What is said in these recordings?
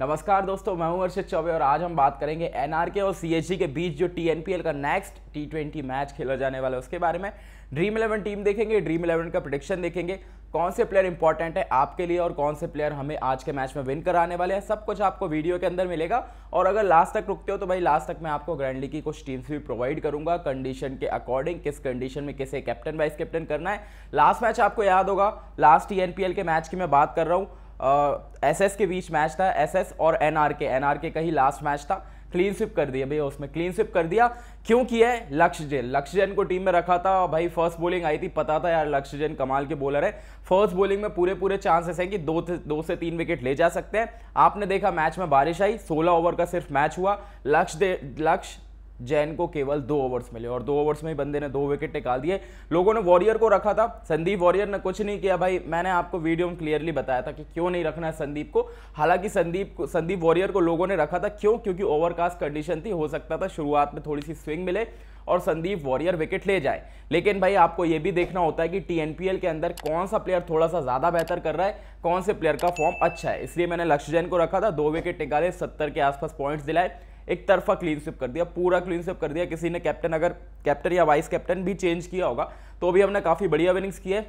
नमस्कार दोस्तों मैं हूं अर्षद चौबे और आज हम बात करेंगे एनआरके और सीएचजी के बीच जो टीएनपीएल का नेक्स्ट टी ट्वेंटी मैच खेला जाने वाला है उसके बारे में ड्रीम इलेवन टीम देखेंगे ड्रीम इलेवन का प्रोडिक्शन देखेंगे कौन से प्लेयर इंपॉर्टेंट है आपके लिए और कौन से प्लेयर हमें आज के मैच में विन कराने वाले हैं सब कुछ आपको वीडियो के अंदर मिलेगा और अगर लास्ट तक रुकते हो तो भाई लास्ट तक मैं आपको ग्रैंड लीग की कुछ टीम्स भी प्रोवाइड करूंगा कंडीशन के अकॉर्डिंग किस कंडीशन में किसे कैप्टन वाइस कैप्टन करना है लास्ट मैच आपको याद होगा लास्ट टी के मैच की मैं बात कर रहा हूँ एसएस के बीच मैच था एसएस और एनआरके एनआरके का ही लास्ट मैच था क्लीन स्विप कर दिया भैया उसमें क्लीन स्विप कर दिया क्यों किया है लक्ष्य जैन लक्ष्य जैन को टीम में रखा था और भाई फर्स्ट बॉलिंग आई थी पता था यार लक्ष्य जैन कमाल के बॉलर है फर्स्ट बॉलिंग में पूरे पूरे चांसेस हैं कि दो दो से तीन विकेट ले जा सकते हैं आपने देखा मैच में बारिश आई सोलह ओवर का सिर्फ मैच हुआ लक्ष्य लक्ष्य जैन को केवल दो ओवर्स मिले और दो ओवर्स में ही बंदे ने दो विकेट निकाल दिए लोगों ने वॉरियर को रखा था संदीप वॉरियर ने कुछ नहीं किया भाई मैंने आपको वीडियो में क्लियरली बताया था कि क्यों नहीं रखना है संदीप को हालांकि संदीप को संदीप वॉरियर को लोगों ने रखा था क्यों क्योंकि ओवरकास्ट कंडीशन थी हो सकता था शुरुआत में थोड़ी सी स्विंग मिले और संदीप वॉरियर विकेट ले जाए लेकिन भाई आपको ये भी देखना होता है कि टी के अंदर कौन सा प्लेयर थोड़ा सा ज़्यादा बेहतर कर रहा है कौन से प्लेयर का फॉर्म अच्छा है इसलिए मैंने लक्ष्य जैन को रखा था दो विकेट निकाले सत्तर के आसपास पॉइंट्स दिलाए एक तरफा क्लीन स्विप कर दिया पूरा क्लीन स्विप कर दिया किसी ने कैप्टन अगर कैप्टन या वाइस कैप्टन भी चेंज किया होगा तो भी हमने काफ़ी बढ़िया विनिंग्स की है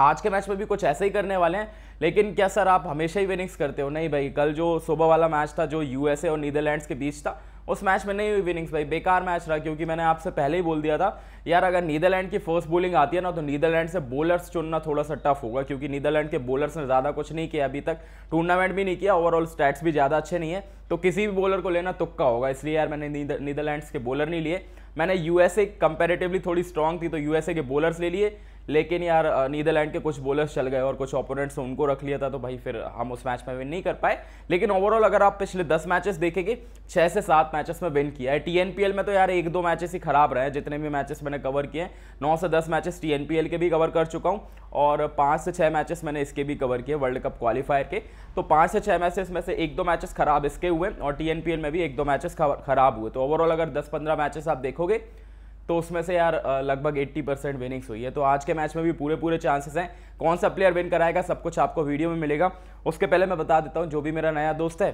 आज के मैच में भी कुछ ऐसे ही करने वाले हैं लेकिन क्या सर आप हमेशा ही विनिंग्स करते हो नहीं भाई कल जो सुबह वाला मैच था जो यूएसए और नीदरलैंड्स के बीच था उस मैच में नहीं हुई विनिंग्स भाई बेकार मैच रहा क्योंकि मैंने आपसे पहले ही बोल दिया था यार अगर नीदरलैंड की फर्स्ट बोलिंग आती है ना तो नीदरलैंड से बॉलर्स चुनना थोड़ा सा टफ होगा क्योंकि नीदरलैंड के बॉलर्स ने ज़्यादा कुछ नहीं किया अभी तक टूर्नामेंट भी नहीं किया ओवरऑल स्टैट्स भी ज़्यादा अच्छे नहीं है तो किसी भी बॉलर को लेना तुक्का होगा इसलिए यार मैंने नीदरलैंड्स के बॉलर नहीं लिए मैंने यूएसए कंपेरेटिवली थोड़ी स्ट्रांग थी तो यूएसए के बॉलर्स ले लिए लेकिन यार नीदरलैंड के कुछ बॉलर्स चल गए और कुछ ओपोनेंट्स उनको रख लिया था तो भाई फिर हम उस मैच में विन नहीं कर पाए लेकिन ओवरऑल अगर आप पिछले दस मैचेस देखेंगे छः से सात मैचेस में विन किया है टी में तो यार एक दो मैचेस ही खराब रहे हैं जितने भी मैचेस मैंने कवर किए हैं नौ से दस मैचेस टीएनपीएल के भी कवर कर चुका हूँ और पाँच से छः मैचेस मैंने इसके भी कवर किए वर्ल्ड कप क्वालिफायर के तो पाँच से छः मैचेस में से एक दो मैचेस खराब इसके हुए और टीएनपीएल में भी एक दो मैचेस खराब हुए तो ओवरऑल अगर दस पंद्रह मैचेस आप देखोगे तो उसमें से यार लगभग 80 परसेंट विनिंग्स हुई है तो आज के मैच में भी पूरे पूरे चांसेस हैं कौन सा प्लेयर विन कराएगा सब कुछ आपको वीडियो में मिलेगा उसके पहले मैं बता देता हूँ जो भी मेरा नया दोस्त है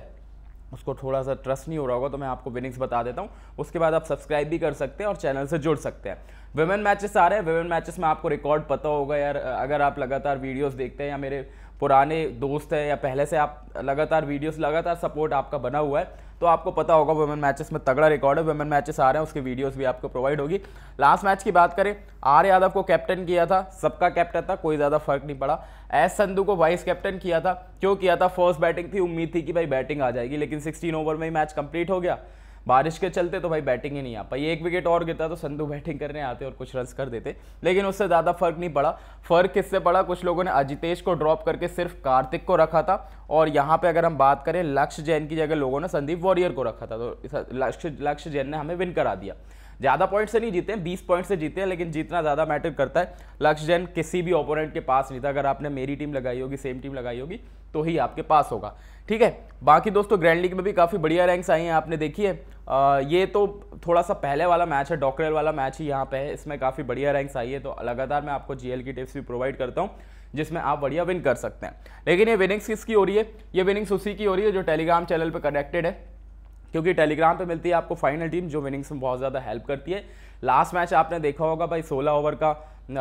उसको थोड़ा सा ट्रस्ट नहीं हो रहा होगा तो मैं आपको विनिंग्स बता देता हूँ उसके बाद आप सब्सक्राइब भी कर सकते हैं और चैनल से जुड़ सकते हैं विमेन मैचेस आ रहे हैं विमेन मैचेस में आपको रिकॉर्ड पता होगा यार अगर आप लगातार वीडियोस देखते हैं या मेरे पुराने दोस्त हैं या पहले से आप लगातार वीडियोस लगातार सपोर्ट आपका बना हुआ है तो आपको पता होगा वुमेन मैचेस में तगड़ा रिकॉर्ड है वुमेन मैचेस आ रहे हैं उसकी वीडियोस भी आपको प्रोवाइड होगी लास्ट मैच की बात करें आर यादव को कैप्टन किया था सबका कैप्टन था कोई ज़्यादा फर्क नहीं पड़ा एस संधू को वाइस कैप्टन किया था क्यों किया था फर्स्ट बैटिंग थी उम्मीद थी कि भाई बैटिंग आ जाएगी लेकिन सिक्सटीन ओवर में ही मैच कंप्लीट हो गया बारिश के चलते तो भाई बैटिंग ही नहीं आ पाई एक विकेट और गिरता तो संधू बैटिंग करने आते और कुछ रन कर देते लेकिन उससे ज़्यादा फर्क नहीं पड़ा फर्क किससे पड़ा कुछ लोगों ने अजितेश को ड्रॉप करके सिर्फ कार्तिक को रखा था और यहाँ पे अगर हम बात करें लक्ष्य जैन की जगह लोगों ने संदीप वॉरियर को रखा था तो लक्ष्य लक्ष्य जैन ने हमें विन करा दिया ज़्यादा पॉइंट से नहीं जीते हैं बीस पॉइंट से जीते हैं लेकिन जीतना ज़्यादा मैटर करता है लक्ष्य जैन किसी भी ओपोनेंट के पास नहीं था अगर आपने मेरी टीम लगाई होगी सेम टीम लगाई होगी तो ही आपके पास होगा ठीक है बाकी दोस्तों ग्रैंड लीग में भी काफ़ी बढ़िया रैंक्स आई हैं आपने देखी है ये तो थोड़ा सा पहले वाला मैच है डॉक्टरल वाला मैच ही यहाँ पे है इसमें काफ़ी बढ़िया रैंक्स आई है तो लगातार मैं आपको जीएल की टिप्स भी प्रोवाइड करता हूँ जिसमें आप बढ़िया विन कर सकते हैं लेकिन ये विनिंग्स किसकी हो रही है ये विनिंग्स उसी की हो रही है जो टेलीग्राम चैनल पर कनेक्टेड है क्योंकि टेलीग्राम पे मिलती है आपको फाइनल टीम जो विनिंग्स में बहुत ज़्यादा हेल्प करती है लास्ट मैच आपने देखा होगा भाई 16 ओवर का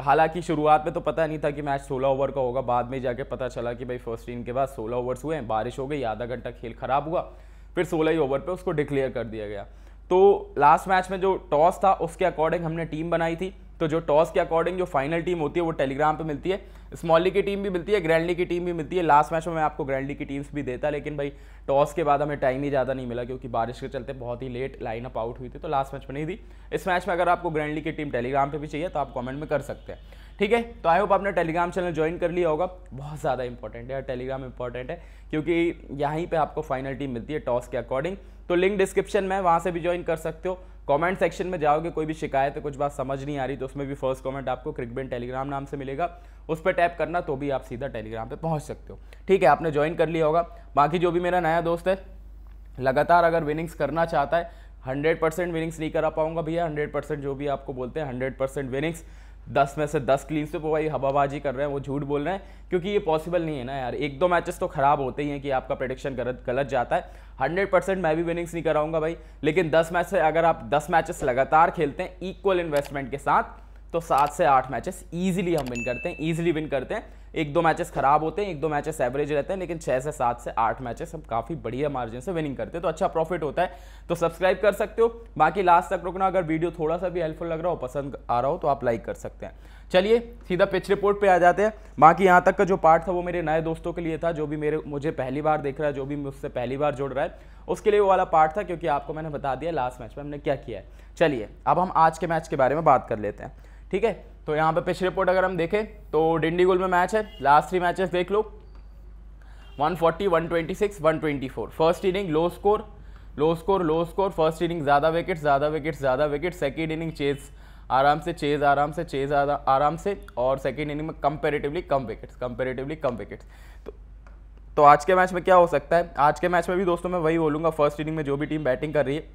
हालांकि शुरुआत में तो पता नहीं था कि मैच 16 ओवर का होगा बाद में जाके पता चला कि भाई फर्स्ट टीम के बाद 16 ओवर्स हुए हैं बारिश हो गई आधा घंटा खेल खराब हुआ फिर सोलह ही ओवर पर उसको डिक्लेयर कर दिया गया तो लास्ट मैच में जो टॉस था उसके अकॉर्डिंग हमने टीम बनाई थी तो जो टॉस के अकॉर्डिंग जो फाइनल टीम होती है वो टेलीग्राम पे मिलती है स्मॉली की टीम भी मिलती है ग्रैंडली की टीम भी मिलती है लास्ट मैच में मैं आपको ग्रैंडली की टीम्स भी देता लेकिन भाई टॉस के बाद हमें टाइम ही ज़्यादा नहीं मिला क्योंकि बारिश के चलते बहुत ही लेट लाइन अप आउट हुई थी तो लास्ट मैच में नहीं दी इस मैच में अगर आपको ग्रैंडली की टीम टेलीग्राम पर भी चाहिए तो आप कॉमेंट में कर सकते हैं ठीक है तो आई होप आपने टेलीग्राम चैनल ज्वाइन कर लिया होगा बहुत ज़्यादा इंपॉर्टेंट है टेलीग्राम इंपॉर्टेंट है क्योंकि यहीं पे आपको फाइनल टीम मिलती है टॉस के अकॉर्डिंग तो लिंक डिस्क्रिप्शन में वहाँ से भी ज्वाइन कर सकते हो कमेंट सेक्शन में जाओगे कोई भी शिकायत है कुछ बात समझ नहीं आ रही तो उसमें भी फर्स्ट कमेंट आपको क्रिकबेन टेलीग्राम नाम से मिलेगा उस पर टैप करना तो भी आप सीधा टेलीग्राम पर पहुँच सकते हो ठीक है आपने ज्वाइन कर लिया होगा बाकी जो भी मेरा नया दोस्त है लगातार अगर विनिंग्स करना चाहता है हंड्रेड परसेंट विनिंग्स नहीं करा पाऊंगा भैया हंड्रेड परसेंट जो भी आपको बोलते हैं हंड्रेड परसेंट विनिंग्स दस में से दस क्लीन स्विप भाई हवाबाजी कर रहे हैं वो झूठ बोल रहे हैं क्योंकि ये पॉसिबल नहीं है ना यार एक दो मैचेस तो खराब होते ही हैं कि आपका प्रडिक्शन गलत गलत जाता है हंड्रेड परसेंट मैं भी विनिंग्स नहीं कराऊंगा भाई लेकिन दस मैच से अगर आप दस मैचेस लगातार खेलते हैं इक्वल इन्वेस्टमेंट के साथ तो सात से आठ मैचेस ईजिली हम विन करते हैं ईजिली विन करते हैं एक दो मैचेस खराब होते हैं एक दो मैचेस एवरेज रहते हैं लेकिन छः से सात से आठ मैचेस हम काफ़ी बढ़िया मार्जिन से विनिंग करते हैं तो अच्छा प्रॉफिट होता है तो सब्सक्राइब कर सकते हो बाकी लास्ट तक रुकना अगर वीडियो थोड़ा सा भी हेल्पफुल लग रहा हो पसंद आ रहा हो तो आप लाइक कर सकते हैं चलिए सीधा पिच रिपोर्ट पे आ जाते हैं बाकी यहाँ तक का जो पार्ट था वो मेरे नए दोस्तों के लिए था जो भी मेरे मुझे पहली बार देख रहा है जो भी मुझसे पहली बार जुड़ रहा है उसके लिए वो वाला पार्ट था क्योंकि आपको मैंने बता दिया लास्ट मैच में हमने क्या किया है चलिए अब हम आज के मैच के बारे में बात कर लेते हैं ठीक है तो यहाँ पे पिछ रिपोर्ट अगर हम देखें तो डिंडीगुल में मैच है लास्ट थ्री मैचेस देख लो 140, 126, 124 first inning low score low score low score first inning ज़्यादा विकेट ज़्यादा विकेट ज़्यादा विकेट सेकेंड इनिंग चेज आराम से चेज आराम से चेज आराम से और सेकेंड इनिंग में कंपेरेटिवली कम विकेट्स कंपेरेटिवली कम विकेट्स तो तो आज के मैच में क्या हो सकता है आज के मैच में भी दोस्तों मैं वही बोलूँगा फर्स्ट इनिंग में जो भी टीम बैटिंग कर रही है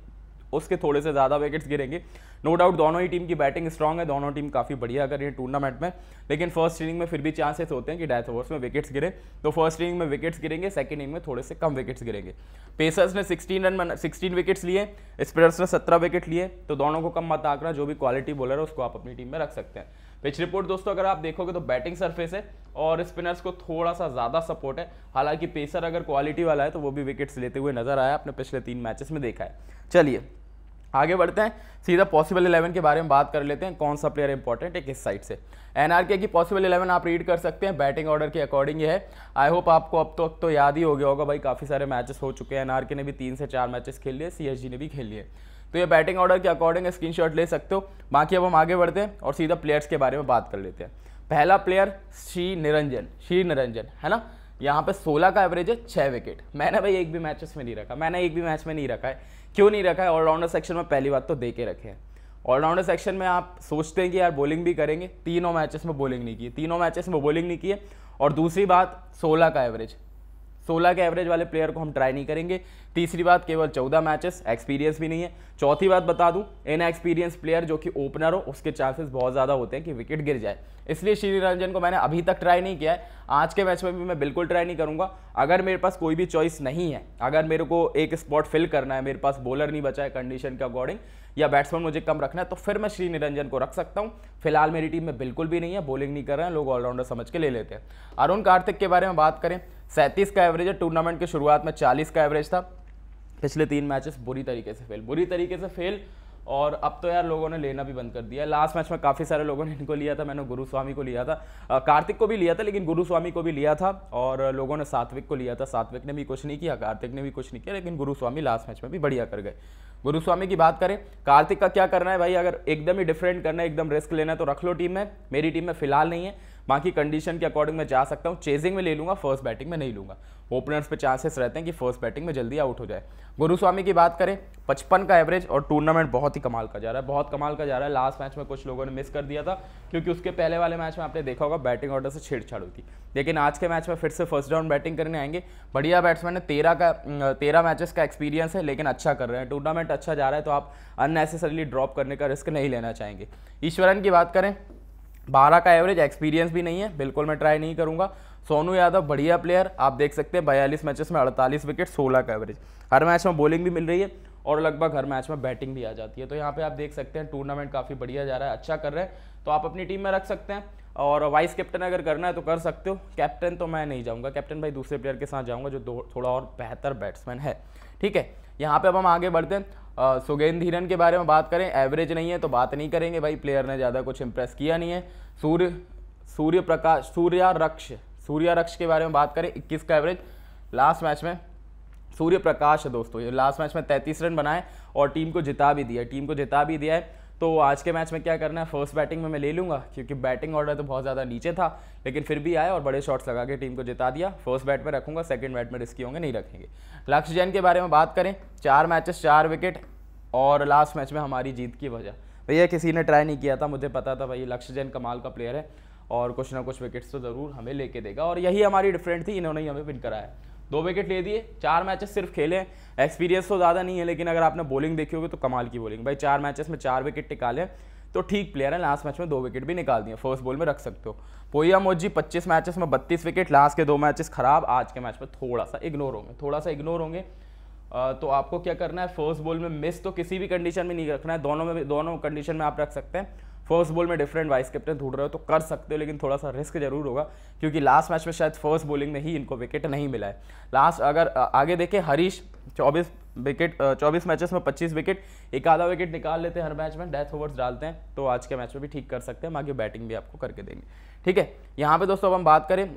उसके थोड़े से ज़्यादा विकेट्स गिरेंगे नो डाउट दोनों ही टीम की बैटिंग स्ट्रॉग है दोनों टीम काफ़ी बढ़िया कर रही है टूर्नामेंट में लेकिन फर्स्ट इनिंग में फिर भी चांसेस होते हैं कि डेथ ओवर्स में विकेट्स गिरे तो फर्स्ट इनिंग में विकेट्स गिरेंगे सेकेंड इनिंग में थोड़े से कम विकेट्स गिरेंगे पेसर्स ने सिक्सटीन रन सिक्सटीन विकेट्स लिए स्पिनर्स ने सत्रह विकेट लिए तो दोनों को कम मत आंकड़ा जो भी क्वालिटी बॉलर है उसको आप अपनी टीम में रख सकते हैं पिच रिपोर्ट दोस्तों अगर आप देखोगे तो बैटिंग सरफेस है और स्पिनर्स को थोड़ा सा ज़्यादा सपोर्ट है हालांकि पेसर अगर क्वालिटी वाला है तो वो भी विकेट्स लेते हुए नजर आया आपने पिछले तीन मैचेस में देखा है चलिए आगे बढ़ते हैं सीधा पॉसिबल इलेवन के बारे में बात कर लेते हैं कौन सा प्लेयर इंपॉर्टेंट है किस साइड से एनआरके की पॉसिबल इलेवन आप रीड कर सकते हैं बैटिंग ऑर्डर के अकॉर्डिंग है आई होप आपको अब तक तो, तो याद ही हो गया होगा भाई काफ़ी सारे मैचेस हो चुके हैं एनआरके ने भी तीन से चार मैचेस खेल लिए सी ने भी खेल लिए तो ये बैटिंग ऑर्डर के अकॉर्डिंग शॉट ले सकते हो बाकी अब हम आगे बढ़ते हैं और सीधा प्लेयर्स के बारे में बात कर लेते हैं पहला प्लेयर श्री निरंजन श्री निरंजन है ना यहाँ पे 16 का एवरेज है छः विकेट मैंने भाई एक भी मैचेस में नहीं रखा मैंने एक भी मैच में नहीं रखा है क्यों नहीं रखा है ऑलराउंडर सेक्शन में पहली बात तो दे के रखे हैं ऑलराउंडर सेक्शन में आप सोचते हैं कि यार बॉलिंग भी करेंगे तीनों मैचेस में बॉलिंग नहीं की तीनों मैचेस में बॉलिंग नहीं की है और दूसरी बात सोलह का एवरेज सोलह के एवरेज वाले प्लेयर को हम ट्राई नहीं करेंगे तीसरी बात केवल चौदह मैचेस एक्सपीरियंस भी नहीं है चौथी बात बता दूं इन एक्सपीरियंस प्लेयर जो कि ओपनर हो उसके चांसेस बहुत ज़्यादा होते हैं कि विकेट गिर जाए इसलिए श्री रंजन को मैंने अभी तक ट्राई नहीं किया है आज के मैच में भी मैं बिल्कुल ट्राई नहीं करूँगा अगर मेरे पास कोई भी चॉइस नहीं है अगर मेरे को एक स्पॉट फिल करना है मेरे पास बॉलर नहीं बचा है कंडीशन के अकॉर्डिंग या बैट्समैन मुझे कम रखना है तो फिर मैं श्री निरंजन को रख सकता हूँ फिलहाल मेरी टीम में बिल्कुल भी नहीं है बॉलिंग नहीं कर रहे हैं लोग ऑलराउंडर समझ के ले लेते हैं अरुण कार्तिक के बारे में बात करें सैंतीस का एवरेज है टूर्नामेंट की शुरुआत में चालीस का एवरेज था पिछले तीन मैचेस बुरी तरीके से फेल बुरी तरीके से फेल और अब तो यार लोगों ने लेना भी बंद कर दिया लास्ट मैच में काफ़ी सारे लोगों ने इनको लिया था मैंने गुरुस्वामी को लिया था आ, कार्तिक को भी लिया था लेकिन गुरुस्वामी को भी लिया था और लोगों ने सात्विक को लिया था सात्विक ने भी कुछ नहीं किया कार्तिक ने भी कुछ नहीं किया लेकिन गुरुस्वामी लास्ट मैच में भी बढ़िया कर गए गुरुस्वामी की बात करें कार्तिक का क्या करना है भाई अगर एकदम ही डिफरेंट करना है एकदम रिस्क लेना है तो रख लो टीम में मेरी टीम में फिलहाल नहीं है बाकी कंडीशन के अकॉर्डिंग मैं जा सकता हूँ चेजिंग में ले लूँगा फर्स्ट बैटिंग में नहीं लूँगा ओपनर्स पे चांसेस रहते हैं कि फर्स्ट बैटिंग में जल्दी आउट हो जाए गुरुस्वामी की बात करें पचपन का एवरेज और टूर्नामेंट बहुत ही कमाल का जा रहा है बहुत कमाल का जा रहा है लास्ट मैच में कुछ लोगों ने मिस कर दिया था क्योंकि उसके पहले वाले मैच में आपने देखा होगा बैटिंग ऑर्डर से छेड़छाड़ हुई थी लेकिन आज के मैच में फिर से फर्स्ट राउंड बैटिंग करने आएंगे बढ़िया बैट्समैन है तेरह का तेरह मैचेस का एक्सपीरियंस है लेकिन अच्छा कर रहे हैं टूर्नामेंट अच्छा जा रहा है तो आप अननेसेसरली ड्रॉप करने का रिस्क नहीं लेना चाहेंगे ईश्वरन की बात करें बारह का एवरेज एक्सपीरियंस भी नहीं है बिल्कुल मैं ट्राई नहीं करूंगा सोनू यादव बढ़िया प्लेयर आप देख सकते हैं बयालीस मैचेस में अड़तालीस विकेट सोलह का एवरेज हर मैच में बॉलिंग भी मिल रही है और लगभग हर मैच में बैटिंग भी आ जाती है तो यहाँ पे आप देख सकते हैं टूर्नामेंट काफ़ी बढ़िया जा रहा है अच्छा कर रहे हैं तो आप अपनी टीम में रख सकते हैं और वाइस कैप्टन अगर करना है तो कर सकते हो कैप्टन तो मैं नहीं जाऊँगा कैप्टन भाई दूसरे प्लेयर के साथ जाऊँगा जो थोड़ा और बेहतर बैट्समैन है ठीक है यहाँ पर अब हम आगे बढ़ते हैं सुगेंद्र धीरन के बारे में बात करें एवरेज नहीं है तो बात नहीं करेंगे भाई प्लेयर ने ज़्यादा कुछ इंप्रेस किया नहीं है सूर्य सूर्य प्रकाश सूर्यारक्ष सूर्यारक्ष के बारे में बात करें इक्कीस का एवरेज लास्ट मैच में सूर्य प्रकाश है दोस्तों ये लास्ट मैच में तैंतीस रन बनाए और टीम को जिता भी दिया टीम को जिता भी दिया है तो आज के मैच में क्या करना है फर्स्ट बैटिंग में मैं ले लूँगा क्योंकि बैटिंग ऑर्डर तो बहुत ज़्यादा नीचे था लेकिन फिर भी आए और बड़े शॉट्स लगा के टीम को जिता दिया फर्स्ट बैट में रखूँगा सेकंड बैट में रिस्की होंगे नहीं रखेंगे लक्ष्य जैन के बारे में बात करें चार मैचेस चार विकेट और लास्ट मैच में हमारी जीत की वजह भैया किसी ने ट्राई नहीं किया था मुझे पता था भाई लक्ष्य जैन कमाल का प्लेयर है और कुछ ना कुछ विकेट्स तो ज़रूर हमें लेके देगा और यही हमारी डिफरेंट थी इन्होंने ही हमें विन कराया दो विकेट ले दिए चार मैचेस सिर्फ खेले हैं एक्सपीरियंस तो ज़्यादा नहीं है लेकिन अगर आपने बॉलिंग देखी होगी तो कमाल की बॉलिंग भाई चार मैचेस में चार विकेट निकाले तो ठीक प्लेयर है लास्ट मैच में दो विकेट भी निकाल दिए फर्स्ट बॉल में रख सकते हो पोया मोजी 25 मैचेस में 32 विकेट लास्ट के दो मैचेस खराब आज के मैच में थोड़ा सा इग्नोर होंगे थोड़ा सा इग्नोर होंगे तो आपको क्या करना है फर्स्ट बॉल में मिस तो किसी भी कंडीशन में नहीं रखना है दोनों में दोनों कंडीशन में आप रख सकते हैं फर्स्ट बॉल में डिफरेंट वाइस कैप्टन ढूंढ रहे हो तो कर सकते हो लेकिन थोड़ा सा रिस्क जरूर होगा क्योंकि लास्ट मैच में शायद फर्स्ट बॉलिंग में ही इनको विकेट नहीं मिला है लास्ट अगर आगे देखें हरीश 24 विकेट 24 मैचेस में 25 विकेट एक आधा विकेट निकाल लेते हैं हर मैच में डेथ ओवर्स डालते हैं तो आज के मैच में भी ठीक कर सकते हैं बाकी बैटिंग भी आपको करके देंगे ठीक है यहाँ पे दोस्तों अब हम बात करें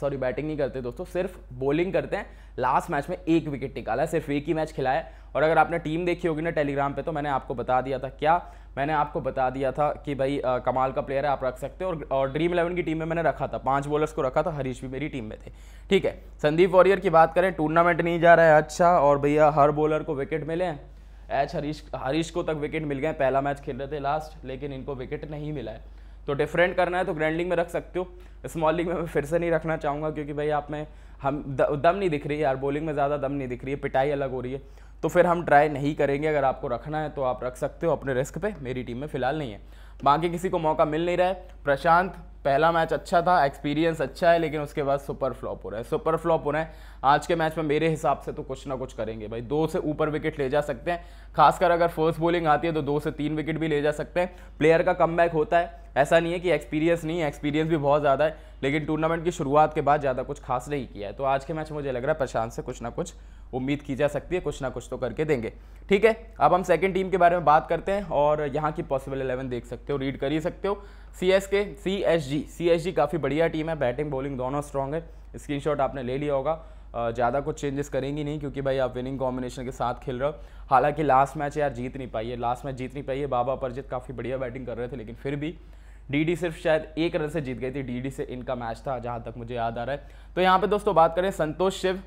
सॉरी बैटिंग नहीं करते दोस्तों सिर्फ बॉलिंग करते हैं लास्ट मैच में एक विकेट निकाला है सिर्फ एक ही मैच खिलाया है और अगर आपने टीम देखी होगी ना टेलीग्राम पे तो मैंने आपको बता दिया था क्या मैंने आपको बता दिया था कि भाई आ, कमाल का प्लेयर है आप रख सकते हो और, और ड्रीम इलेवन की टीम में मैंने रखा था पांच बॉलर्स को रखा था हरीश भी मेरी टीम में थे ठीक है संदीप वॉरियर की बात करें टूर्नामेंट नहीं जा रहा है अच्छा और भैया हर बॉलर को विकेट मिले हैं एच हरीश हरीश को तक विकेट मिल गए पहला मैच खेल रहे थे लास्ट लेकिन इनको विकेट नहीं मिला है तो डिफरेंट करना है तो ग्रैंड लीग में रख सकते हो स्मॉल लीग में मैं फिर से नहीं रखना चाहूँगा क्योंकि भाई आप में हम दम नहीं दिख रही है यार बॉलिंग में ज़्यादा दम नहीं दिख रही है पिटाई अलग हो रही है तो फिर हम ट्राई नहीं करेंगे अगर आपको रखना है तो आप रख सकते हो अपने रिस्क पे मेरी टीम में फिलहाल नहीं है बाकी किसी को मौका मिल नहीं रहा है प्रशांत पहला मैच अच्छा था एक्सपीरियंस अच्छा है लेकिन उसके बाद सुपर फ्लॉप हो रहा है सुपर फ्लॉप हो रहे हैं आज के मैच में मेरे हिसाब से तो कुछ ना कुछ करेंगे भाई दो से ऊपर विकेट ले जा सकते हैं खासकर अगर फर्स्ट बॉलिंग आती है तो दो से तीन विकेट भी ले जा सकते हैं प्लेयर का कम होता है ऐसा नहीं है कि एक्सपीरियंस नहीं है एक्सपीरियंस भी बहुत ज़्यादा है लेकिन टूर्नामेंट की शुरुआत के बाद ज़्यादा कुछ खास नहीं किया है तो आज के मैच मुझे लग रहा है प्रशांत से कुछ ना कुछ उम्मीद की जा सकती है कुछ ना कुछ तो करके देंगे ठीक है अब हम सेकंड टीम के बारे में बात करते हैं और यहाँ की पॉसिबल इलेवन देख सकते हो रीड कर ही सकते हो सी एस के C S G C S G काफ़ी बढ़िया टीम है बैटिंग बॉलिंग दोनों स्ट्रॉन्ग है शॉट आपने ले लिया होगा ज़्यादा कुछ चेंजेस करेंगी नहीं क्योंकि भाई आप विनिंग कॉम्बिनेशन के साथ खेल रहे हो हालांकि लास्ट मैच यार जीत नहीं पाई है लास्ट मैच जीत नहीं पाई है बाबा परजित काफ़ी बढ़िया बैटिंग कर रहे थे लेकिन फिर भी डीडी सिर्फ शायद एक रन से जीत गई थी डीडी से इनका मैच था जहां तक मुझे याद आ रहा है तो यहां पे दोस्तों बात करें संतोष शिव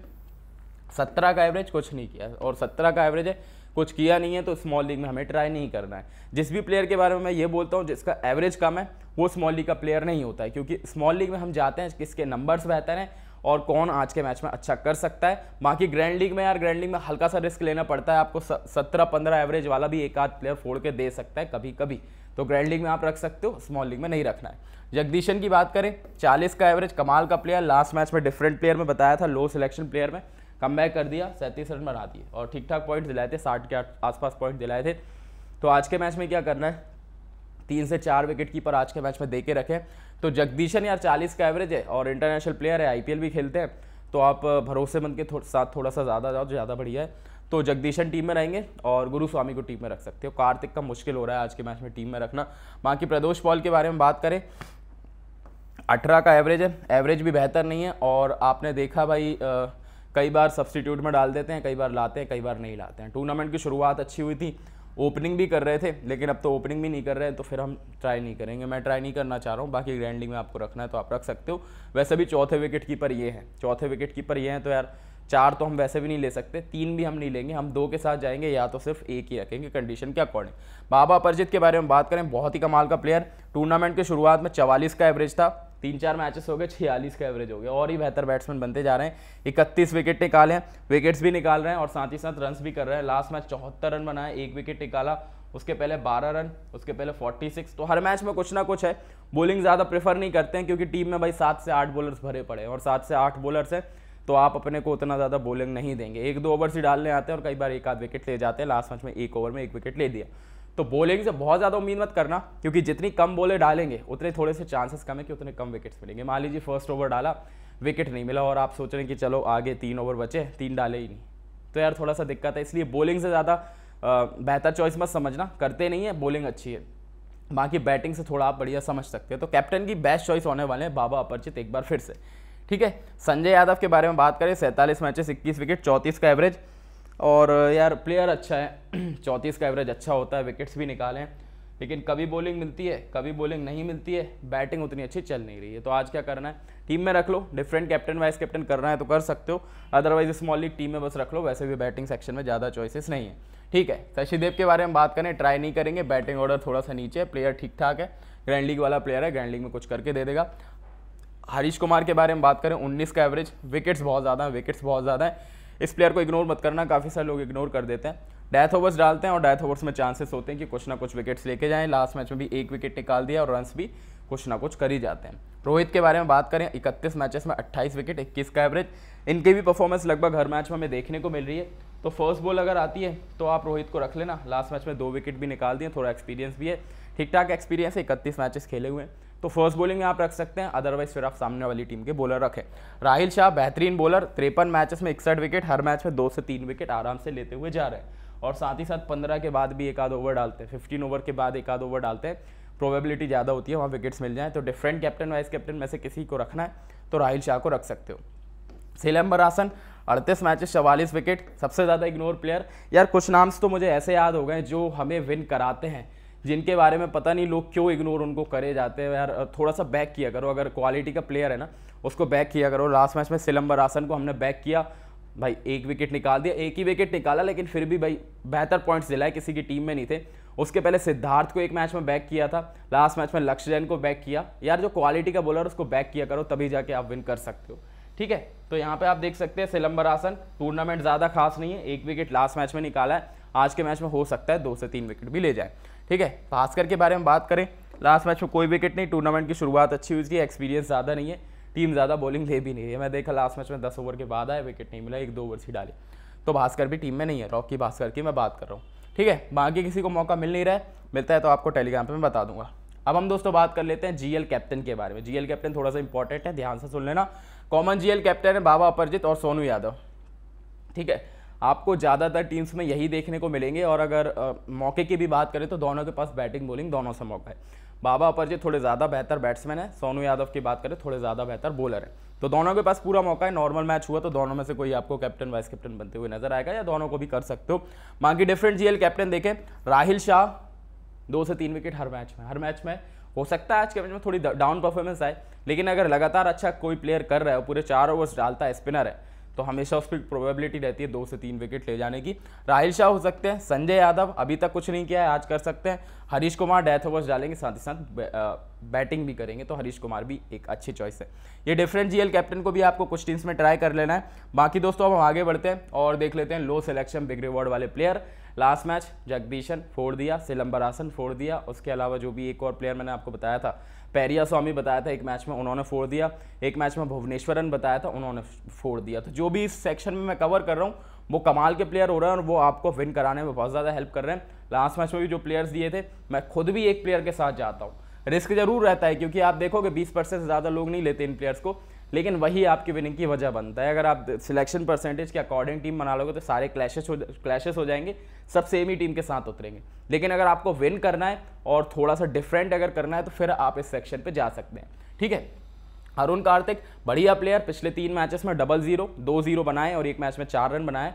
सत्रह का एवरेज कुछ नहीं किया और सत्रह का एवरेज है कुछ किया नहीं है तो स्मॉल लीग में हमें ट्राई नहीं करना है जिस भी प्लेयर के बारे में मैं ये बोलता हूँ जिसका एवरेज कम है वो स्मॉल लीग का प्लेयर नहीं होता है क्योंकि स्मॉल लीग में हम जाते हैं किसके नंबर्स बेहतर हैं और कौन आज के मैच में अच्छा कर सकता है बाकी ग्रैंड लीग में यार ग्रैंड लीग में हल्का सा रिस्क लेना पड़ता है आपको सत्रह पंद्रह एवरेज वाला भी एक आध प्लेयर फोड़ के दे सकता है कभी कभी तो ग्रैंड लीग में आप रख सकते हो स्मॉल लीग में नहीं रखना है जगदीशन की बात करें चालीस का एवरेज कमाल का प्लेयर लास्ट मैच में डिफरेंट प्लेयर में बताया था लो सिलेक्शन प्लेयर में कम बैक कर दिया सैंतीस रन बना दिए और ठीक ठाक पॉइंट दिलाए थे साठ के आसपास पॉइंट दिलाए थे तो आज के मैच में क्या करना है तीन से चार विकेट कीपर आज के मैच में दे के रखें तो जगदीशन यार चालीस का एवरेज है और इंटरनेशनल प्लेयर है आईपीएल भी खेलते हैं तो आप भरोसेमंद के साथ थोड़ा सा ज़्यादा जाओ ज़्यादा बढ़िया है तो जगदीशन टीम में रहेंगे और गुरु स्वामी को टीम में रख सकते हो कार्तिक का मुश्किल हो रहा है आज के मैच में टीम में रखना बाकी प्रदोष पॉल के बारे में बात करें अठारह का एवरेज है एवरेज भी बेहतर नहीं है और आपने देखा भाई आ, कई बार सब्सटीट्यूट में डाल देते हैं कई बार लाते हैं कई बार नहीं लाते हैं टूर्नामेंट की शुरुआत अच्छी हुई थी ओपनिंग भी कर रहे थे लेकिन अब तो ओपनिंग भी नहीं कर रहे हैं तो फिर हम ट्राई नहीं करेंगे मैं ट्राई नहीं करना चाह रहा हूँ बाकी ग्रैंडिंग में आपको रखना है तो आप रख सकते हो वैसे भी चौथे विकेट कीपर ये हैं चौथे विकेट कीपर ये हैं तो यार चार तो हम वैसे भी नहीं ले सकते तीन भी हम नहीं लेंगे हम दो के साथ जाएंगे या तो सिर्फ एक ही रखेंगे कंडीशन के अकॉर्डिंग बाबा अपरजीत के बारे में बात करें बहुत ही कमाल का प्लेयर टूर्नामेंट के शुरुआत में चवालीस का एवरेज था तीन चार मैचेस हो गए छियालीस का एवरेज हो गया और ही बेहतर बैट्समैन बनते जा रहे हैं इकतीस विकेट निकाले हैं विकेट्स भी निकाल रहे हैं और साथ ही साथ रन भी कर रहे हैं लास्ट मैच चौहत्तर रन बनाए एक विकेट निकाला उसके पहले 12 रन उसके पहले 46 तो हर मैच में कुछ ना कुछ है बॉलिंग ज़्यादा प्रेफर नहीं करते हैं क्योंकि टीम में भाई सात से आठ बॉलर्स भरे पड़े हैं और सात से आठ बॉलर्स हैं तो आप अपने को उतना ज़्यादा बॉलिंग नहीं देंगे एक दो ओवर से डालने आते हैं और कई बार एक आध विकेट ले जाते हैं लास्ट मैच में एक ओवर में एक विकेट ले दिया तो बॉलिंग से बहुत ज़्यादा उम्मीद मत करना क्योंकि जितनी कम बॉलें डालेंगे उतने थोड़े से चांसेस कम है कि उतने कम विकेट्स मिलेंगे मान लीजिए फर्स्ट ओवर डाला विकेट नहीं मिला और आप सोच रहे हैं कि चलो आगे तीन ओवर बचे तीन डाले ही नहीं तो यार थोड़ा सा दिक्कत है इसलिए बॉलिंग से ज़्यादा बेहतर चॉइस मत समझना करते नहीं है बॉलिंग अच्छी है बाकी बैटिंग से थोड़ा आप बढ़िया समझ सकते हैं तो कैप्टन की बेस्ट चॉइस होने वाले हैं बाबा अपरचित एक बार फिर से ठीक है संजय यादव के बारे में बात करें सैंतालीस मैचेस इक्कीस विकेट चौंतीस का एवरेज और यार प्लेयर अच्छा है चौंतीस का एवरेज अच्छा होता है विकेट्स भी निकालें लेकिन कभी बॉलिंग मिलती है कभी बॉलिंग नहीं मिलती है बैटिंग उतनी अच्छी चल नहीं रही है तो आज क्या करना है टीम में रख लो डिफरेंट कैप्टन वाइस कैप्टन करना है तो कर सकते हो अदरवाइज स्मॉल लीग टीम में बस रख लो वैसे भी बैटिंग सेक्शन में ज़्यादा चॉइसेस नहीं है ठीक है शशिदेव के बारे में बात करें ट्राई नहीं करेंगे बैटिंग ऑर्डर थोड़ा सा नीचे है प्लेयर ठीक ठाक है ग्रैंड लीग वाला प्लेयर है ग्रैंड लीग में कुछ करके दे देगा हरीश कुमार के बारे में बात करें 19 का एवरेज विकेट्स बहुत ज़्यादा है विकेट्स बहुत ज़्यादा है इस प्लेयर को इग्नोर मत करना काफ़ी सारे लोग इग्नोर कर देते हैं डेथ ओवर्स डालते हैं और डेथ ओवर्स में चांसेस होते हैं कि कुछ ना कुछ विकेट्स लेके जाएं लास्ट मैच में भी एक विकेट निकाल दिया और रन भी कुछ ना कुछ कर ही जाते हैं रोहित के बारे में बात करें इकतीस मैचेस में अट्ठाईस विकेट इक्कीस का एवरेज इनकी भी परफॉर्मेंस लगभग हर मैच में हमें देखने को मिल रही है तो फर्स्ट बॉल अगर आती है तो आप रोहित को रख लेना लास्ट मैच में दो विकेट भी निकाल दिए थोड़ा एक्सपीरियंस भी है ठीक ठाक एक्सपीरियंस है इकतीस मैचेस खेले हुए हैं तो फर्स्ट बॉलिंग में आप रख सकते हैं अदरवाइज फिर आप सामने वाली टीम के बॉलर रखें राहिल शाह बेहतरीन बॉलर तिरपन मैचेस में इकसठ विकेट हर मैच में दो से तीन विकेट आराम से लेते हुए जा रहे हैं और साथ ही साथ पंद्रह के बाद भी एक आध ओवर डालते हैं फिफ्टीन ओवर के बाद एक आध ओवर डालते हैं प्रोबेबिलिटी ज़्यादा होती है वहाँ विकेट्स मिल जाएँ तो डिफरेंट कैप्टन वाइस कैप्टन में से किसी को रखना है तो राहिल शाह को रख सकते हो सिलम्बर आसन अड़तीस मैचेस चवालीस विकेट सबसे ज़्यादा इग्नोर प्लेयर यार कुछ नाम्स तो मुझे ऐसे याद हो गए जो हमें विन कराते हैं जिनके बारे में पता नहीं लोग क्यों इग्नोर उनको करे जाते हैं यार थोड़ा सा बैक किया करो अगर क्वालिटी का प्लेयर है ना उसको बैक किया करो लास्ट मैच में सिलम्बर आसन को हमने बैक किया भाई एक विकेट निकाल दिया एक ही विकेट निकाला लेकिन फिर भी भाई बेहतर पॉइंट्स दिलाए किसी की टीम में नहीं थे उसके पहले सिद्धार्थ को एक मैच में बैक किया था लास्ट मैच में लक्ष्य जैन को बैक किया यार जो क्वालिटी का बॉलर उसको बैक किया करो तभी जाके आप विन कर सकते हो ठीक है तो यहाँ पे आप देख सकते हैं सिलम्बर आसन टूर्नामेंट ज़्यादा खास नहीं है एक विकेट लास्ट मैच में निकाला है आज के मैच में हो सकता है दो से तीन विकेट भी ले जाए ठीक है भास्कर तो के बारे में बात करें लास्ट मैच में कोई विकेट नहीं टूर्नामेंट की शुरुआत अच्छी हुई थी एक्सपीरियंस ज़्यादा नहीं है टीम ज़्यादा बॉलिंग ले भी नहीं रही है मैं देखा लास्ट मैच में दस ओवर के बाद आया विकेट नहीं मिला एक दो ओवर ही डाले तो भास्कर भी टीम में नहीं है रॉकी भास्कर की मैं बात कर रहा हूँ ठीक है बाकी किसी को मौका मिल नहीं रहा है मिलता है तो आपको टेलीग्राम पर मैं बता दूंगा अब हम दोस्तों बात कर लेते हैं जीएल कैप्टन के बारे में जीएल कैप्टन थोड़ा सा इंपॉर्टेंट है ध्यान से सुन लेना कॉमन जीएल कैप्टन है बाबा अपरजित और सोनू यादव ठीक है आपको ज़्यादातर टीम्स में यही देखने को मिलेंगे और अगर मौके की भी बात करें तो दोनों के पास बैटिंग बॉलिंग दोनों से मौका है बाबा जी थोड़े ज़्यादा बेहतर बैट्समैन है सोनू यादव की बात करें थोड़े ज़्यादा बेहतर बॉलर है तो दोनों के पास पूरा मौका है नॉर्मल मैच हुआ तो दोनों में से कोई आपको कैप्टन वाइस कैप्टन बनते हुए नजर आएगा या दोनों को भी कर सकते हो बाकी डिफरेंट जीएल कैप्टन देखें राहिल शाह दो से तीन विकेट हर मैच में हर मैच में हो सकता है आज के मैच में थोड़ी डाउन परफॉर्मेंस आए लेकिन अगर लगातार अच्छा कोई प्लेयर कर रहा है पूरे चार ओवर्स डालता है स्पिनर है तो हमेशा उसकी प्रोबेबिलिटी रहती है दो से तीन विकेट ले जाने की राहिल शाह हो सकते हैं संजय यादव अभी तक कुछ नहीं किया है आज कर सकते हैं हरीश कुमार डेथ ओवर्स डालेंगे साथ ही साथ बैटिंग भी करेंगे तो हरीश कुमार भी एक अच्छी चॉइस है ये डिफरेंट जीएल कैप्टन को भी आपको कुछ टीम्स में ट्राई कर लेना है बाकी दोस्तों अब हम आगे बढ़ते हैं और देख लेते हैं लो सिलेक्शन बिग रिवॉर्ड वाले प्लेयर लास्ट मैच जगदीशन फोड़ दिया सिलम्बरासन फोड़ दिया उसके अलावा जो भी एक और प्लेयर मैंने आपको बताया था पैरिया स्वामी बताया था एक मैच में उन्होंने फोड़ दिया एक मैच में भुवनेश्वरन बताया था उन्होंने फोड़ दिया तो जो भी इस सेक्शन में मैं कवर कर रहा हूँ वो कमाल के प्लेयर हो रहे हैं और वो आपको विन कराने में बहुत ज़्यादा हेल्प कर रहे हैं लास्ट मैच में भी जो प्लेयर्स दिए थे मैं खुद भी एक प्लेयर के साथ जाता हूँ रिस्क जरूर रहता है क्योंकि आप देखोगे बीस परसेंट से ज़्यादा लोग नहीं लेते इन प्लेयर्स को लेकिन वही आपकी विनिंग की वजह बनता है अगर आप सिलेक्शन परसेंटेज के अकॉर्डिंग टीम बना लोगे तो सारे क्लैशेस हो क्लैशेस हो जाएंगे सब सेम ही टीम के साथ उतरेंगे लेकिन अगर आपको विन करना है और थोड़ा सा डिफरेंट अगर करना है तो फिर आप इस सेक्शन पर जा सकते हैं ठीक है अरुण कार्तिक बढ़िया प्लेयर पिछले तीन मैचेस में डबल जीरो दो जीरो बनाए और एक मैच में चार रन बनाए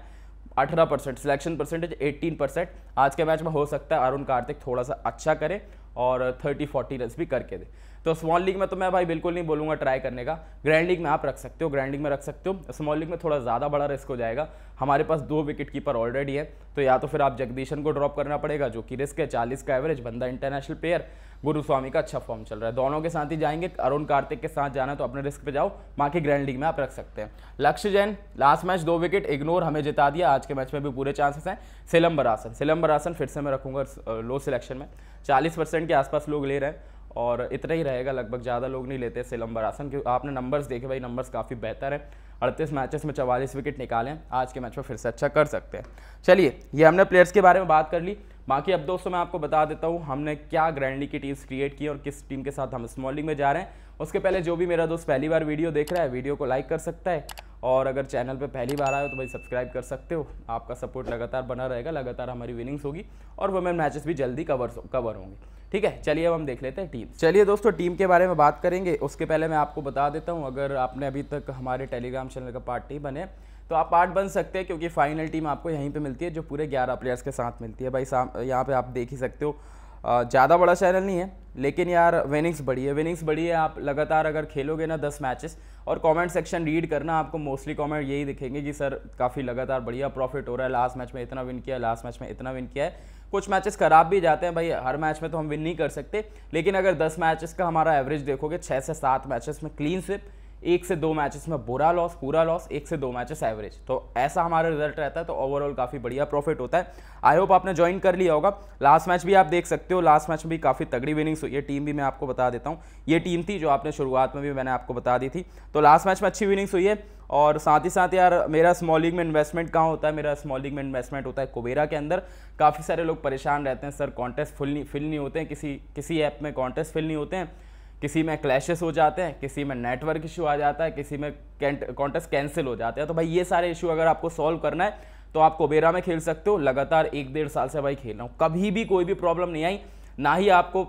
अठारह percent selection percentage eighteen percent आज के मैच में हो सकता है अरुण कार्तिक थोड़ा सा अच्छा करे और थर्टी फोर्टी रन्स भी करके दे तो स्मॉल लीग में तो मैं भाई बिल्कुल नहीं बोलूँगा ट्राई करने का ग्रैंड लीग में आप रख सकते हो ग्रैंड लीग में रख सकते हो स्मॉल लीग में थोड़ा ज़्यादा बड़ा रिस्क हो जाएगा हमारे पास दो विकेट कीपर ऑलरेडी है तो या तो फिर आप जगदीशन को ड्रॉप करना पड़ेगा जो कि रिस्क है चालीस का एवरेज बंदा इंटरनेशनल प्लेयर गुरुस्वामी का अच्छा फॉर्म चल रहा है दोनों के साथ ही जाएंगे अरुण कार्तिक के साथ जाना तो अपने रिस्क पे जाओ बाकी ग्रैंड लीग में आप रख सकते हैं लक्ष्य जैन लास्ट मैच दो विकेट इग्नोर हमें जिता दिया आज के मैच में भी पूरे चांसेस हैं सिलम बरासन सिलम बरासन फिर से मैं रखूंगा लो सिलेक्शन में चालीस परसेंट के आसपास लोग ले रहे हैं और इतना ही रहेगा लगभग ज़्यादा लोग नहीं लेते सिलम्बर आसन क्योंकि आपने नंबर्स देखे भाई नंबर्स काफ़ी बेहतर है अड़तीस मैचेस में चवालीस विकेट निकालें आज के मैच में फिर से अच्छा कर सकते हैं चलिए ये हमने प्लेयर्स के बारे में बात कर ली बाकी अब दोस्तों मैं आपको बता देता हूँ हमने क्या ग्रैंडली की टीम्स क्रिएट की और किस टीम के साथ हम स्मॉलिंग में जा रहे हैं उसके पहले जो भी मेरा दोस्त पहली बार वीडियो देख रहा है वीडियो को लाइक कर सकता है और अगर चैनल पर पहली बार आए हो तो भाई सब्सक्राइब कर सकते हो आपका सपोर्ट लगातार बना रहेगा लगातार हमारी विनिंग्स होगी और वुमेन मैचेस भी जल्दी कवर कवर होंगे ठीक है चलिए अब हम देख लेते हैं टीम चलिए दोस्तों टीम के बारे में बात करेंगे उसके पहले मैं आपको बता देता हूँ अगर आपने अभी तक हमारे टेलीग्राम चैनल का पार्ट नहीं बने तो आप पार्ट बन सकते हैं क्योंकि फाइनल टीम आपको यहीं पर मिलती है जो पूरे ग्यारह प्लेयर्स के साथ मिलती है भाई यहाँ पर आप देख ही सकते हो ज़्यादा बड़ा चैनल नहीं है लेकिन यार विनिंग्स बड़ी है विनिंग्स बड़ी है आप लगातार अगर खेलोगे ना दस मैचेस और कमेंट सेक्शन रीड करना आपको मोस्टली कमेंट यही दिखेंगे कि सर काफ़ी लगातार बढ़िया प्रॉफिट हो रहा है लास्ट मैच में इतना विन किया लास्ट मैच में इतना विन किया है कुछ मैचेस खराब भी जाते हैं भाई हर मैच में तो हम विन नहीं कर सकते लेकिन अगर दस मैचेस का हमारा एवरेज देखोगे छः से सात मैचेस में क्लीन स्विप एक से दो मैचेस में बुरा लॉस पूरा लॉस एक से दो मैचेस एवरेज तो ऐसा हमारा रिजल्ट रहता है तो ओवरऑल काफ़ी बढ़िया प्रॉफिट होता है आई होप आपने ज्वाइन कर लिया होगा लास्ट मैच भी आप देख सकते हो लास्ट मैच में भी काफ़ी तगड़ी विनिंग्स हुई है टीम भी मैं आपको बता देता हूँ ये टीम थी जो आपने शुरुआत में भी मैंने आपको बता दी थी तो लास्ट मैच में अच्छी विनिंग्स हुई है और साथ ही साथ यार मेरा स्मॉल लीग में इन्वेस्टमेंट कहाँ होता है मेरा स्मॉल लीग में इन्वेस्टमेंट होता है कुबेरा के अंदर काफ़ी सारे लोग परेशान रहते हैं सर कॉन्टेस्ट फुल नहीं फिल नहीं होते हैं किसी किसी ऐप में कॉन्टेस्ट फिल नहीं होते हैं किसी में क्लैशेस हो जाते हैं किसी में नेटवर्क इशू आ जाता है किसी में कॉन्टेस्ट कैंसिल हो जाते हैं तो भाई ये सारे इशू अगर आपको सॉल्व करना है तो आप कोबेरा में खेल सकते हो लगातार एक डेढ़ साल से भाई खेल रहा हूँ कभी भी कोई भी प्रॉब्लम नहीं आई ना ही आपको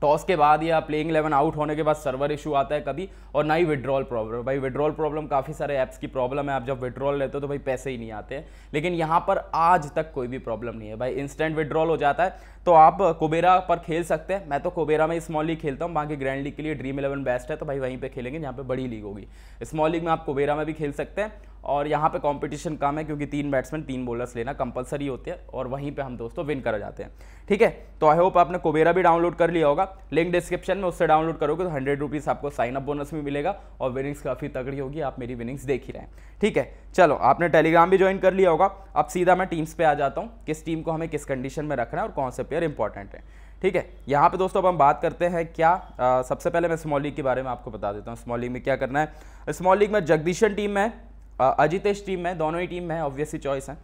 टॉस के बाद या प्लेइंग इलेवन आउट होने के बाद सर्वर इशू आता है कभी और ना ही विड्रॉल प्रॉब्लम भाई विड्रॉल प्रॉब्लम काफ़ी सारे ऐप्स की प्रॉब्लम है आप जब विड्रॉल लेते हो तो भाई पैसे ही नहीं आते हैं लेकिन यहाँ पर आज तक कोई भी प्रॉब्लम नहीं है भाई इंस्टेंट विड्रॉल हो जाता है तो आप कुबेरा पर खेल सकते हैं मैं तो कुबेरा में स्मॉल लीग खेलता हूँ बाकी ग्रैंड लीग के लिए ड्रीम इलेवन बेस्ट है तो भाई वहीं पर खेलेंगे जहाँ पर बड़ी लीग होगी स्मॉल लीग में आप कुबेरा में भी खेल सकते हैं और यहाँ पे कंपटीशन कम है क्योंकि तीन बैट्समैन तीन बॉलर्स लेना कंपलसरी होती है और वहीं पे हम दोस्तों विन कर जाते हैं ठीक है तो आई होप आपने कोबेरा भी डाउनलोड कर लिया होगा लिंक डिस्क्रिप्शन में उससे डाउनलोड करोगे तो हंड्रेड रुपीज़ आपको साइन अप बोनस भी मिलेगा और विनिंग्स काफ़ी तगड़ी होगी आप मेरी विनिंग्स देख ही रहे हैं ठीक है चलो आपने टेलीग्राम भी ज्वाइन कर लिया होगा अब सीधा मैं टीम्स पर आ जाता हूँ किस टीम को हमें किस कंडीशन में रखना है और कौन से प्लेयर इंपॉर्टेंट है ठीक है यहाँ पे दोस्तों अब हम बात करते हैं क्या आ, सबसे पहले मैं स्मॉल लीग के बारे में आपको बता देता हूँ स्मॉल लीग में क्या करना है स्मॉल लीग में जगदीशन टीम में अजितेश टीम में दोनों ही टीम में ऑब्वियसली चॉइस है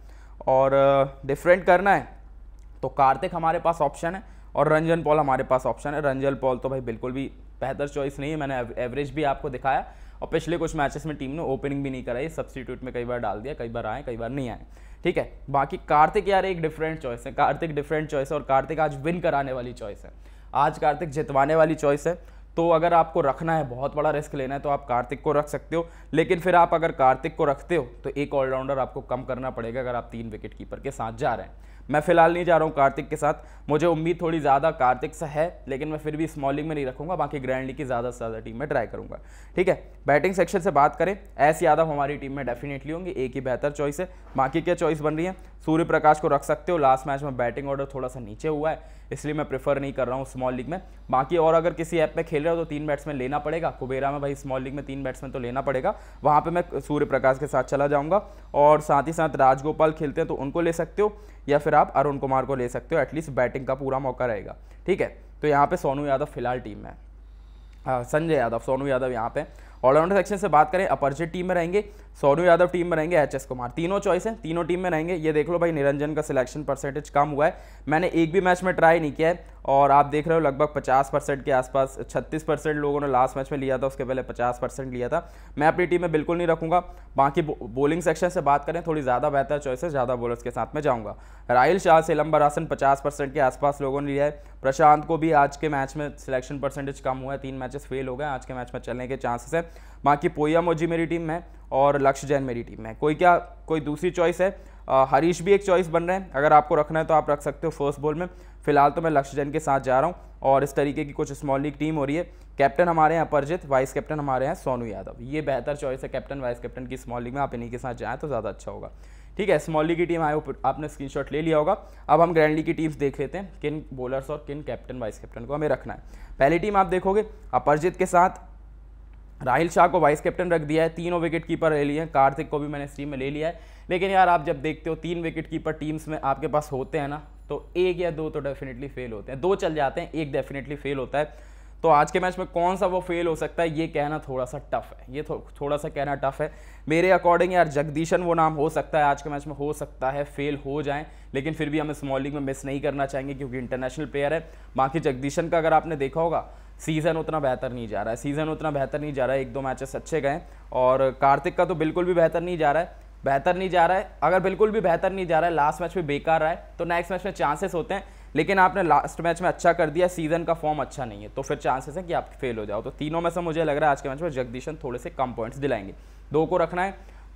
और डिफरेंट करना है तो कार्तिक हमारे पास ऑप्शन है और रंजन पॉल हमारे पास ऑप्शन है रंजन पॉल तो भाई बिल्कुल भी बेहतर चॉइस नहीं है मैंने एवरेज भी आपको दिखाया और पिछले कुछ मैचेस में टीम ने ओपनिंग भी नहीं कराई सब्सटीट्यूट में कई बार डाल दिया कई बार आए कई बार नहीं आए ठीक है बाकी कार्तिक यार एक डिफरेंट चॉइस है कार्तिक डिफरेंट चॉइस है और कार्तिक आज विन कराने वाली चॉइस है आज कार्तिक जितवाने वाली चॉइस है तो अगर आपको रखना है बहुत बड़ा रिस्क लेना है तो आप कार्तिक को रख सकते हो लेकिन फिर आप अगर कार्तिक को रखते हो तो एक ऑलराउंडर आपको कम करना पड़ेगा अगर आप तीन विकेट कीपर के साथ जा रहे हैं मैं फिलहाल नहीं जा रहा हूँ कार्तिक के साथ मुझे उम्मीद थोड़ी ज़्यादा कार्तिक से है लेकिन मैं फिर भी स्मॉलिंग में नहीं रखूँगा बाकी ग्रैंड लीग की ज़्यादा से ज़्यादा टीम में ट्राई करूँगा ठीक है बैटिंग सेक्शन से बात करें एस यादव हमारी टीम में डेफिनेटली होंगी एक ही बेहतर चॉइस है बाकी क्या चॉइस बन रही है सूर्य प्रकाश को रख सकते हो लास्ट मैच में बैटिंग ऑर्डर थोड़ा सा नीचे हुआ है इसलिए मैं प्रेफर नहीं कर रहा हूँ स्मॉल लीग में बाकी और अगर किसी ऐप में खेल रहे हो तो तीन बैट्समैन लेना पड़ेगा कुबेरा में भाई स्मॉल लीग में तीन बैट्समैन तो लेना पड़ेगा वहाँ पर मैं सूर्य प्रकाश के साथ चला जाऊँगा और साथ ही साथ राजगोपाल खेलते हैं तो उनको ले सकते हो या फिर आप अरुण कुमार को ले सकते हो एटलीस्ट बैटिंग का पूरा मौका रहेगा ठीक है तो यहाँ पर सोनू यादव फिलहाल टीम में हाँ, संजय यादव सोनू यादव यहाँ पे ऑलराउंडर सेक्शन से बात करें अपर्चर टीम में रहेंगे सोनू यादव टीम में रहेंगे एच एस कुमार तीनों चॉइस हैं तीनों टीम में रहेंगे ये देख लो भाई निरंजन का सिलेक्शन परसेंटेज कम हुआ है मैंने एक भी मैच में ट्राई नहीं किया है और आप देख रहे हो लगभग 50 परसेंट के आसपास 36 परसेंट लोगों ने लास्ट मैच में लिया था उसके पहले 50 परसेंट लिया था मैं अपनी टीम में बिल्कुल नहीं रखूंगा बाकी बो, बॉलिंग सेक्शन से बात करें थोड़ी ज़्यादा बेहतर चॉइस है ज़्यादा बॉलर्स के साथ में जाऊँगा राहिल शाह से लंबर आसन पचास के आसपास लोगों ने लिया है प्रशांत को भी आज के मैच में सिलेक्शन परसेंटेज कम हुआ है तीन मैचेस फेल हो गए आज के मैच में चलने के चांसेस हैं बाकी पोया मोजी मेरी टीम में और लक्ष्य जैन मेरी टीम में कोई क्या कोई दूसरी चॉइस है आ, हरीश भी एक चॉइस बन रहे हैं अगर आपको रखना है तो आप रख सकते हो फर्स्ट बॉल में फिलहाल तो मैं लक्ष्य जैन के साथ जा रहा हूँ और इस तरीके की कुछ स्मॉल लीग टीम हो रही है कैप्टन हमारे हैं अपरजित वाइस कैप्टन हमारे हैं सोनू यादव ये बेहतर चॉइस है कैप्टन वाइस कैप्टन की स्मॉल लीग में आप इन्हीं के साथ जाएँ तो ज़्यादा अच्छा होगा ठीक है स्मॉल लीग की टीम आए आपने स्क्रीनशॉट ले लिया होगा अब हम ग्रैंड लीग की टीम्स देख लेते हैं किन बॉलर्स और किन कैप्टन वाइस कैप्टन को हमें रखना है पहली टीम आप देखोगे अपरजित के साथ राहिल शाह को वाइस कैप्टन रख दिया है तीनों विकेट कीपर ले लिए हैं कार्तिक को भी मैंने इस टीम में ले लिया है लेकिन यार आप जब देखते हो तीन विकेट कीपर टीम्स में आपके पास होते हैं ना तो एक या दो तो डेफिनेटली फेल होते हैं दो चल जाते हैं एक डेफिनेटली फेल होता है तो आज के मैच में कौन सा वो फेल हो सकता है ये कहना थोड़ा सा टफ है ये थो, थोड़ा सा कहना टफ है मेरे अकॉर्डिंग यार जगदीशन वो नाम हो सकता है आज के मैच में हो सकता है फेल हो जाए लेकिन फिर भी हम स्मॉल लीग में मिस नहीं करना चाहेंगे क्योंकि इंटरनेशनल प्लेयर है बाकी जगदीशन का अगर आपने देखा होगा सीज़न उतना बेहतर नहीं जा रहा है सीज़न उतना बेहतर नहीं जा रहा है एक दो मैचेस अच्छे गए और कार्तिक का तो बिल्कुल भी बेहतर नहीं जा रहा है बेहतर नहीं जा रहा है अगर बिल्कुल भी बेहतर नहीं जा रहा है लास्ट मैच में बेकार रहा है तो नेक्स्ट मैच में चांसेस होते हैं लेकिन आपने लास्ट मैच में अच्छा कर दिया सीजन का फॉर्म अच्छा नहीं है तो फिर चांसेस हैं कि आप फेल हो जाओ तो तीनों में से मुझे लग रहा है आज के मैच में जगदीशन थोड़े से कम पॉइंट्स दिलाएंगे दो को रखना है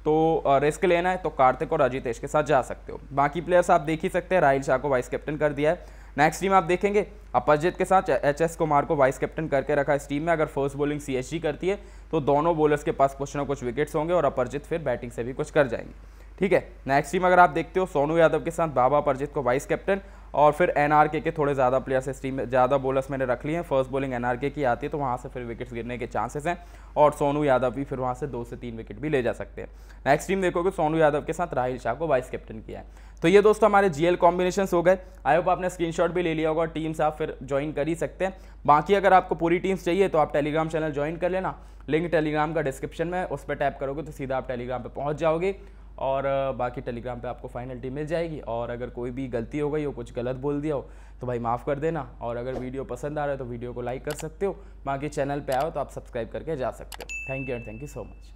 तो रिस्क लेना है तो कार्तिक और अजितेश के साथ जा सकते हो बाकी प्लेयर्स आप देख ही सकते हैं राहिल शाह को वाइस कैप्टन कर दिया है नेक्स्ट टीम आप देखेंगे अपरजीत के साथ एच एस कुमार को वाइस कैप्टन करके रखा इस टीम में अगर फर्स्ट बॉलिंग सी करती है तो दोनों बॉलर्स के पास कुछ ना कुछ विकेट्स होंगे और अपरजीत फिर बैटिंग से भी कुछ कर जाएंगे ठीक है नेक्स्ट टीम अगर आप देखते हो सोनू यादव के साथ बाबा अपरजीत को वाइस कैप्टन और फिर एन के थोड़े ज़्यादा प्लेयर्स इस टीम में ज़्यादा बोलर्स मैंने रख लिए हैं फर्स्ट बॉलिंग एन की आती है तो वहाँ से फिर विकेट्स गिरने के चांसेस हैं और सोनू यादव भी फिर वहाँ से दो से तीन विकेट भी ले जा सकते हैं नेक्स्ट टीम देखोगे सोनू यादव के साथ राहिल शाह को वाइस कैप्टन किया है तो ये दोस्तों हमारे एल कॉम्बिनेशन हो गए आई होप आपने स्क्रीन भी ले लिया होगा टीम से आप फिर ज्वाइन कर ही सकते हैं बाकी अगर आपको पूरी टीम्स चाहिए तो आप टेलीग्राम चैनल ज्वाइन कर लेना लिंक टेलीग्राम का डिस्क्रिप्शन में उस पर टैप करोगे तो सीधा आप टेलीग्राम पर पहुँच जाओगे और बाकी टेलीग्राम पे आपको फाइनल मिल जाएगी और अगर कोई भी गलती हो गई हो कुछ गलत बोल दिया हो तो भाई माफ़ कर देना और अगर वीडियो पसंद आ रहा है तो वीडियो को लाइक कर सकते हो बाकी चैनल पे आओ तो आप सब्सक्राइब करके जा सकते हो thank you and thank you so much